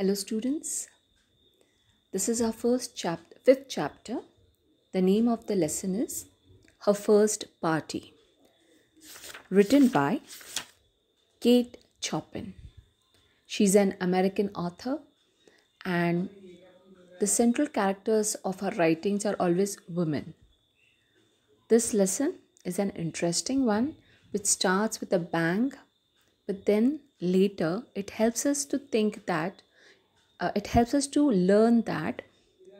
Hello, students. This is our first chapter, fifth chapter. The name of the lesson is Her First Party, written by Kate Chopin. She's an American author, and the central characters of her writings are always women. This lesson is an interesting one which starts with a bang, but then later it helps us to think that uh, it helps us to learn that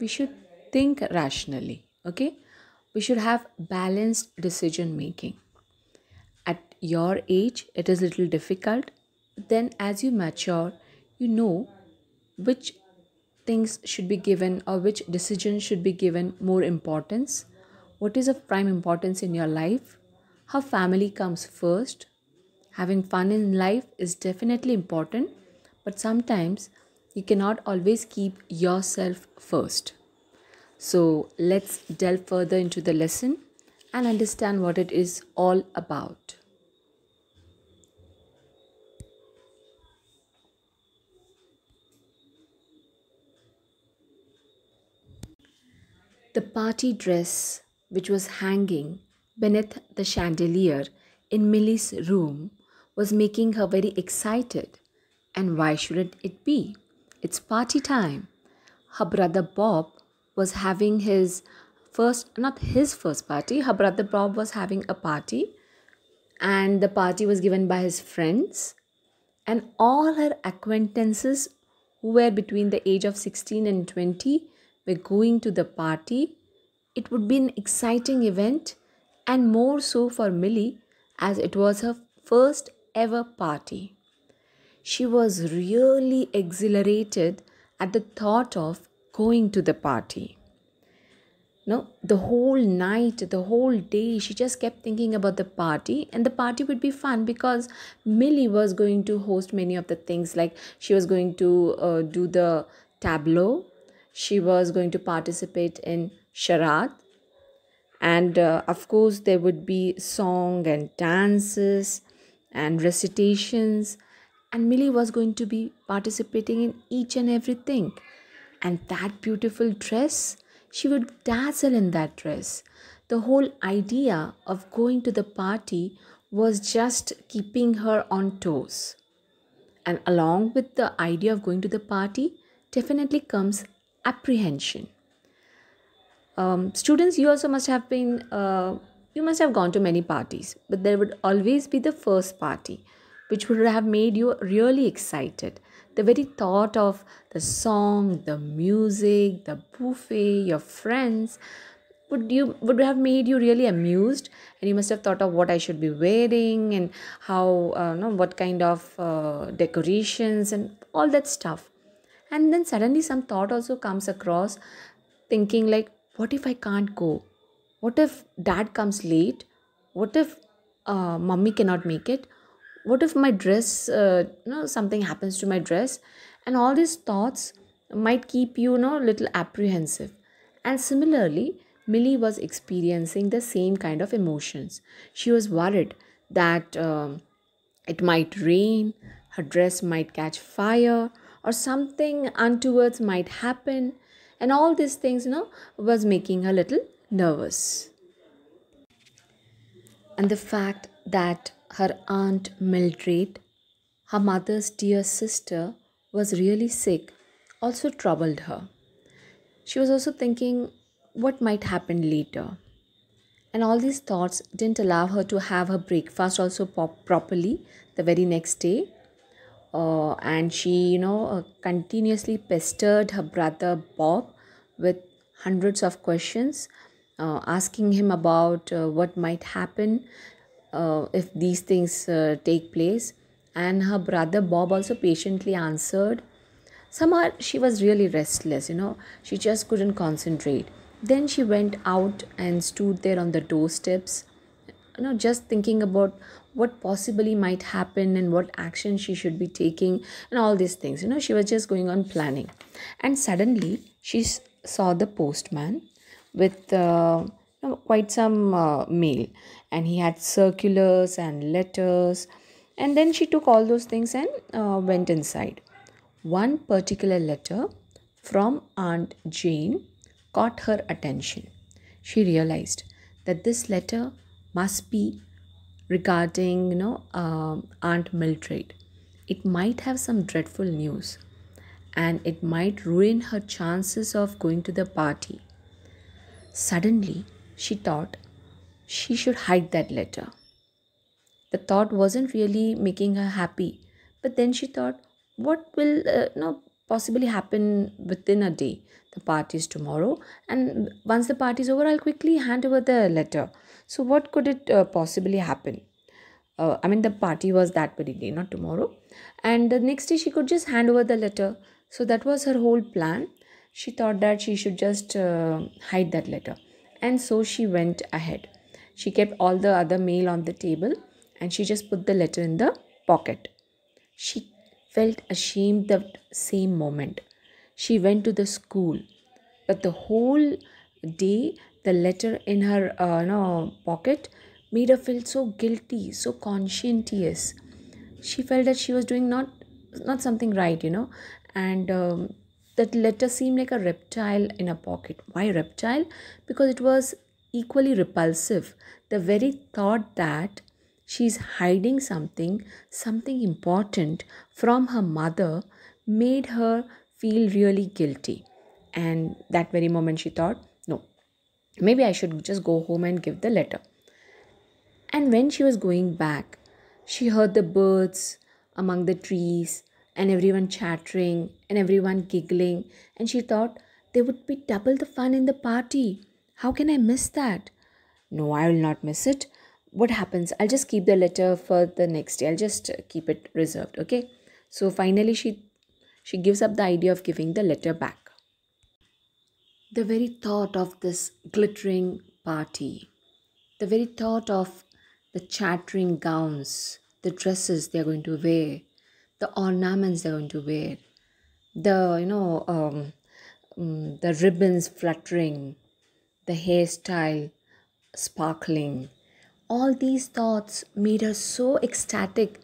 we should think rationally okay we should have balanced decision making at your age it is a little difficult but then as you mature you know which things should be given or which decisions should be given more importance what is of prime importance in your life how family comes first having fun in life is definitely important but sometimes you cannot always keep yourself first. So let's delve further into the lesson and understand what it is all about. The party dress, which was hanging beneath the chandelier in Milly's room, was making her very excited. And why shouldn't it be? It's party time. Her brother Bob was having his first, not his first party, her brother Bob was having a party, and the party was given by his friends. And all her acquaintances who were between the age of 16 and 20 were going to the party. It would be an exciting event, and more so for Millie as it was her first ever party she was really exhilarated at the thought of going to the party. No, the whole night, the whole day, she just kept thinking about the party, and the party would be fun because Millie was going to host many of the things, like she was going to uh, do the tableau, she was going to participate in charade, and uh, of course, there would be song and dances and recitations and Millie was going to be participating in each and everything. And that beautiful dress, she would dazzle in that dress. The whole idea of going to the party was just keeping her on toes. And along with the idea of going to the party, definitely comes apprehension. Um, students, you also must have been, uh, you must have gone to many parties, but there would always be the first party which would have made you really excited. The very thought of the song, the music, the buffet, your friends would you would have made you really amused and you must have thought of what I should be wearing and how uh, no, what kind of uh, decorations and all that stuff. And then suddenly some thought also comes across thinking like what if I can't go? What if dad comes late? What if uh, mummy cannot make it? what if my dress uh, you know something happens to my dress and all these thoughts might keep you, you know little apprehensive and similarly millie was experiencing the same kind of emotions she was worried that um, it might rain her dress might catch fire or something untoward might happen and all these things you know was making her little nervous and the fact that her aunt Mildred, her mother's dear sister, was really sick, also troubled her. She was also thinking what might happen later. And all these thoughts didn't allow her to have her breakfast also pop- properly the very next day. Uh, and she, you know, uh, continuously pestered her brother Bob with hundreds of questions, uh, asking him about uh, what might happen uh, if these things uh, take place. And her brother Bob also patiently answered. Somehow she was really restless, you know, she just couldn't concentrate. Then she went out and stood there on the doorsteps, you know, just thinking about what possibly might happen and what action she should be taking and all these things. You know, she was just going on planning. And suddenly she saw the postman with. Uh, quite some uh, mail and he had circulars and letters and then she took all those things and uh, went inside one particular letter from aunt jane caught her attention she realized that this letter must be regarding you know uh, aunt mildred it might have some dreadful news and it might ruin her chances of going to the party suddenly she thought she should hide that letter. The thought wasn't really making her happy, but then she thought, what will uh, no, possibly happen within a day? The party is tomorrow, and once the party is over, I'll quickly hand over the letter. So, what could it uh, possibly happen? Uh, I mean, the party was that very day, not tomorrow. And the next day, she could just hand over the letter. So, that was her whole plan. She thought that she should just uh, hide that letter and so she went ahead. She kept all the other mail on the table and she just put the letter in the pocket. She felt ashamed that same moment. She went to the school, but the whole day the letter in her uh, no, pocket made her feel so guilty, so conscientious. She felt that she was doing not not something right, you know, and um, that letter seemed like a reptile in a pocket. Why reptile? Because it was equally repulsive. The very thought that she's hiding something, something important from her mother, made her feel really guilty. And that very moment, she thought, no, maybe I should just go home and give the letter. And when she was going back, she heard the birds among the trees and everyone chattering and everyone giggling, and she thought there would be double the fun in the party. How can I miss that? No, I will not miss it. What happens? I'll just keep the letter for the next day. I'll just keep it reserved, okay? So finally she she gives up the idea of giving the letter back. The very thought of this glittering party, the very thought of the chattering gowns, the dresses they are going to wear, the ornaments they're going to wear the you know um, um, the ribbons fluttering the hairstyle sparkling all these thoughts made her so ecstatic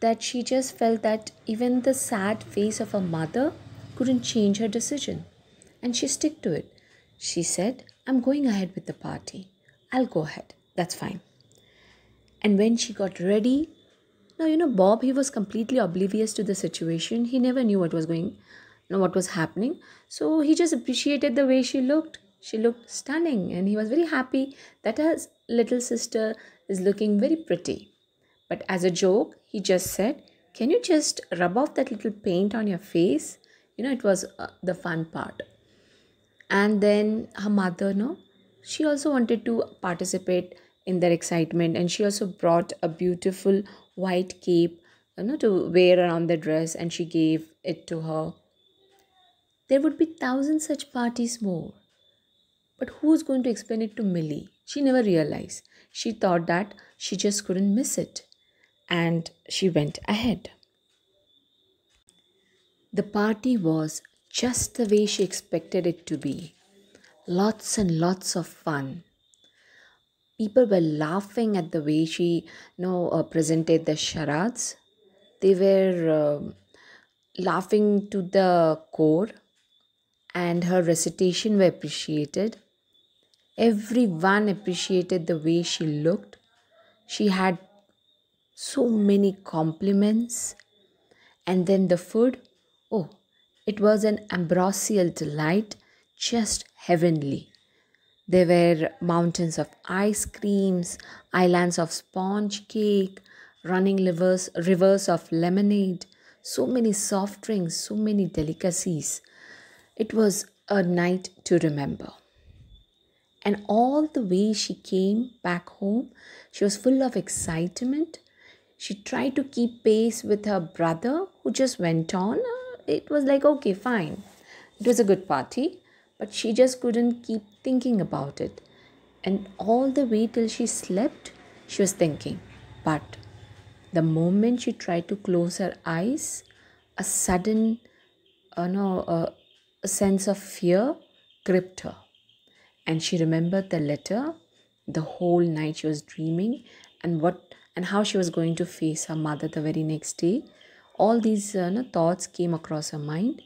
that she just felt that even the sad face of her mother couldn't change her decision and she stuck to it she said i'm going ahead with the party i'll go ahead that's fine and when she got ready now, you know, Bob, he was completely oblivious to the situation. He never knew what was going, you know, what was happening. So he just appreciated the way she looked. She looked stunning and he was very happy that her little sister is looking very pretty. But as a joke, he just said, Can you just rub off that little paint on your face? You know, it was uh, the fun part. And then her mother, no, she also wanted to participate in their excitement and she also brought a beautiful white cape you know to wear around the dress and she gave it to her there would be thousands such parties more but who's going to explain it to millie she never realized she thought that she just couldn't miss it and she went ahead the party was just the way she expected it to be lots and lots of fun people were laughing at the way she you know uh, presented the charades they were uh, laughing to the core and her recitation were appreciated everyone appreciated the way she looked she had so many compliments and then the food oh it was an ambrosial delight just heavenly there were mountains of ice creams, islands of sponge cake, running rivers, rivers of lemonade, so many soft drinks, so many delicacies. It was a night to remember. And all the way she came back home, she was full of excitement. She tried to keep pace with her brother, who just went on. It was like, okay, fine. It was a good party but she just couldn't keep thinking about it. And all the way till she slept, she was thinking. But the moment she tried to close her eyes, a sudden, uh, no, uh, a sense of fear gripped her. And she remembered the letter, the whole night she was dreaming, and what and how she was going to face her mother the very next day. All these uh, no, thoughts came across her mind,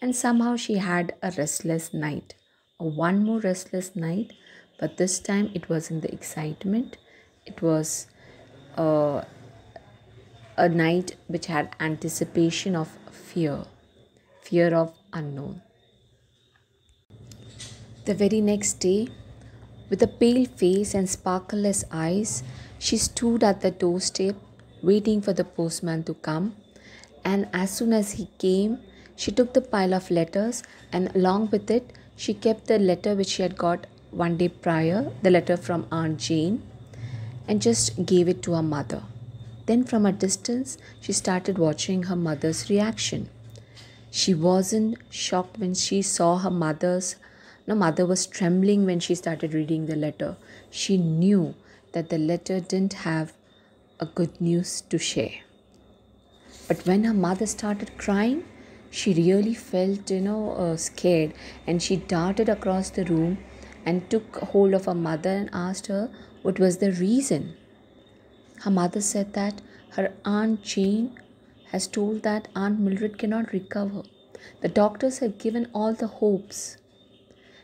and somehow she had a restless night. One more restless night, but this time it was in the excitement. It was uh, a night which had anticipation of fear, fear of unknown. The very next day, with a pale face and sparkleless eyes, she stood at the doorstep waiting for the postman to come. And as soon as he came, she took the pile of letters and along with it, she kept the letter which she had got one day prior, the letter from Aunt Jane, and just gave it to her mother. Then, from a distance, she started watching her mother's reaction. She wasn't shocked when she saw her mother's. No, mother was trembling when she started reading the letter. She knew that the letter didn't have a good news to share. But when her mother started crying, she really felt, you know, uh, scared and she darted across the room and took hold of her mother and asked her what was the reason. Her mother said that her Aunt Jane has told that Aunt Mildred cannot recover. The doctors have given all the hopes.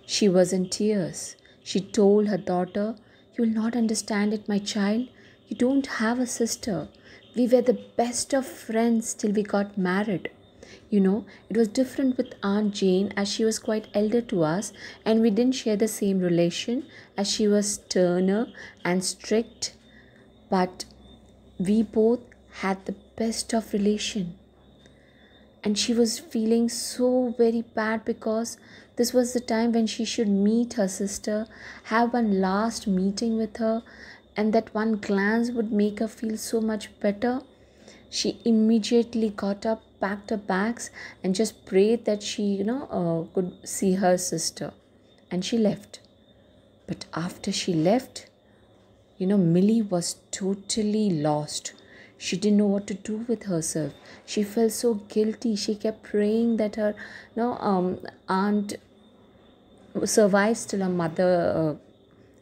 She was in tears. She told her daughter, You will not understand it, my child. You don't have a sister. We were the best of friends till we got married. You know, it was different with Aunt Jane as she was quite elder to us and we didn't share the same relation as she was sterner and strict, but we both had the best of relation. And she was feeling so very bad because this was the time when she should meet her sister, have one last meeting with her, and that one glance would make her feel so much better. She immediately got up packed her bags and just prayed that she, you know, uh, could see her sister. And she left. But after she left, you know, Millie was totally lost. She didn't know what to do with herself. She felt so guilty. She kept praying that her, you know, um, aunt survives till her mother uh,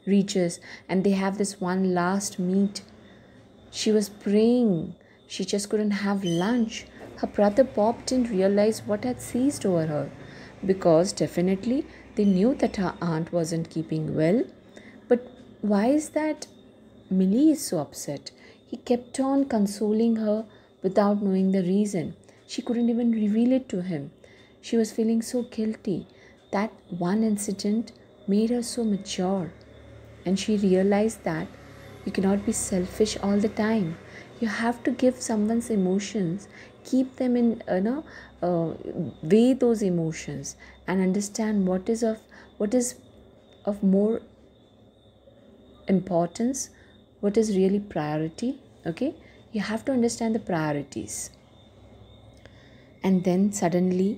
reaches, and they have this one last meet. She was praying. She just couldn't have lunch. Her brother Bob didn't realize what had seized over her because definitely they knew that her aunt wasn't keeping well. But why is that Millie is so upset? He kept on consoling her without knowing the reason. She couldn't even reveal it to him. She was feeling so guilty. That one incident made her so mature. And she realized that you cannot be selfish all the time you have to give someone's emotions keep them in you know uh, weigh those emotions and understand what is of what is of more importance what is really priority okay you have to understand the priorities and then suddenly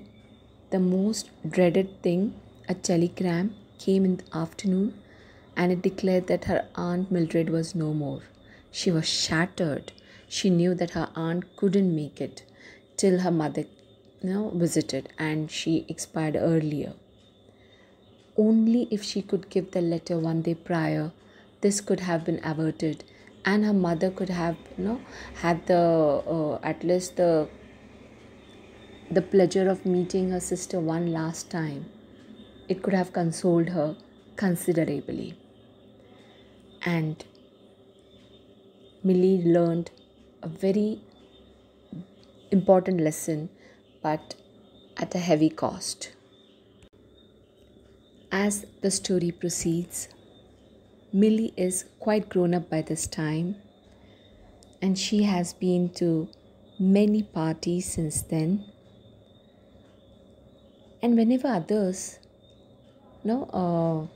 the most dreaded thing a telegram came in the afternoon and it declared that her aunt mildred was no more she was shattered she knew that her aunt couldn't make it till her mother you know, visited and she expired earlier. Only if she could give the letter one day prior, this could have been averted and her mother could have you know had the uh, at least the the pleasure of meeting her sister one last time it could have consoled her considerably and millie learned a very important lesson, but at a heavy cost. As the story proceeds, Millie is quite grown up by this time, and she has been to many parties since then. And whenever others you know, uh,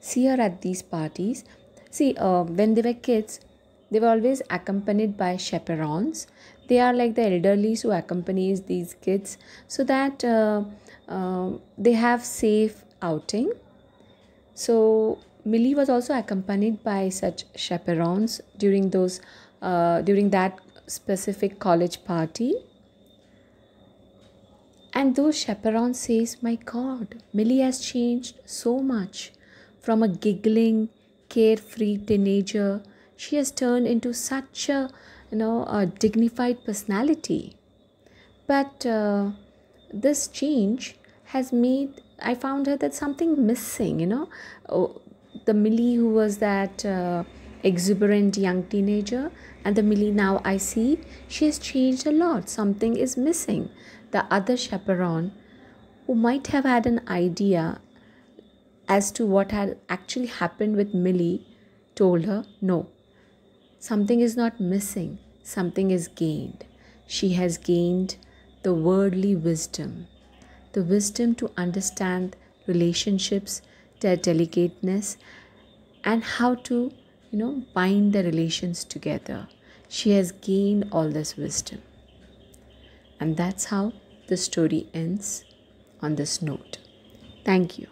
see her at these parties, see, uh, when they were kids, they were always accompanied by chaperons they are like the elderly who accompanies these kids so that uh, uh, they have safe outing so millie was also accompanied by such chaperons during those uh, during that specific college party and those chaperons says my god millie has changed so much from a giggling carefree teenager she has turned into such a you know a dignified personality but uh, this change has made i found her that something missing you know oh, the millie who was that uh, exuberant young teenager and the millie now i see she has changed a lot something is missing the other chaperone who might have had an idea as to what had actually happened with millie told her no Something is not missing, something is gained. She has gained the worldly wisdom, the wisdom to understand relationships, their delicateness, and how to, you know, bind the relations together. She has gained all this wisdom. And that's how the story ends on this note. Thank you.